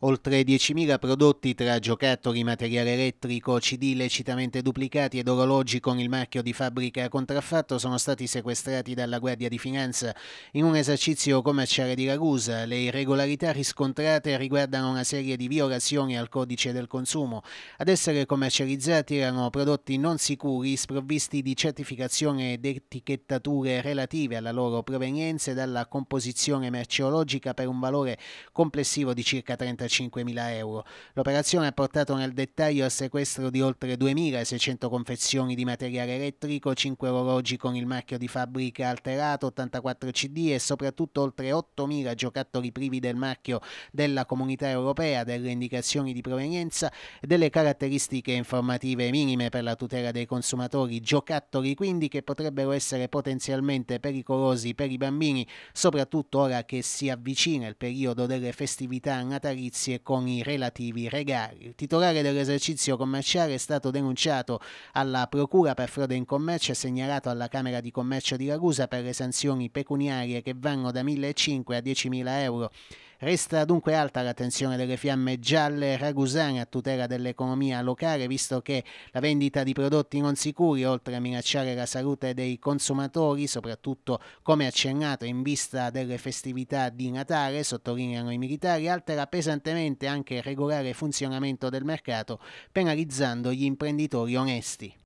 Oltre 10.000 prodotti tra giocattoli, materiale elettrico, CD lecitamente duplicati ed orologi con il marchio di fabbrica contraffatto sono stati sequestrati dalla Guardia di Finanza in un esercizio commerciale di Ragusa. Le irregolarità riscontrate riguardano una serie di violazioni al codice del consumo. Ad essere commercializzati erano prodotti non sicuri, sprovvisti di certificazione ed etichettature relative alla loro provenienza e dalla composizione merceologica per un valore complessivo di circa 35 35.000 euro. L'operazione ha portato nel dettaglio al sequestro di oltre 2.600 confezioni di materiale elettrico, 5 orologi con il marchio di fabbrica alterato, 84 CD e soprattutto oltre 8.000 giocattoli privi del marchio della comunità europea, delle indicazioni di provenienza e delle caratteristiche informative minime per la tutela dei consumatori, giocattoli quindi che potrebbero essere potenzialmente pericolosi per i bambini, soprattutto ora che si avvicina il periodo delle festività natalizie notizie con i relativi regali. Il titolare dell'esercizio commerciale è stato denunciato alla Procura per frode in commercio e segnalato alla Camera di Commercio di Ragusa per le sanzioni pecuniarie che vanno da 1.500 a 10.000 euro Resta dunque alta l'attenzione delle fiamme gialle ragusane a tutela dell'economia locale, visto che la vendita di prodotti non sicuri, oltre a minacciare la salute dei consumatori, soprattutto come accennato in vista delle festività di Natale, sottolineano i militari, altera pesantemente anche il regolare funzionamento del mercato, penalizzando gli imprenditori onesti.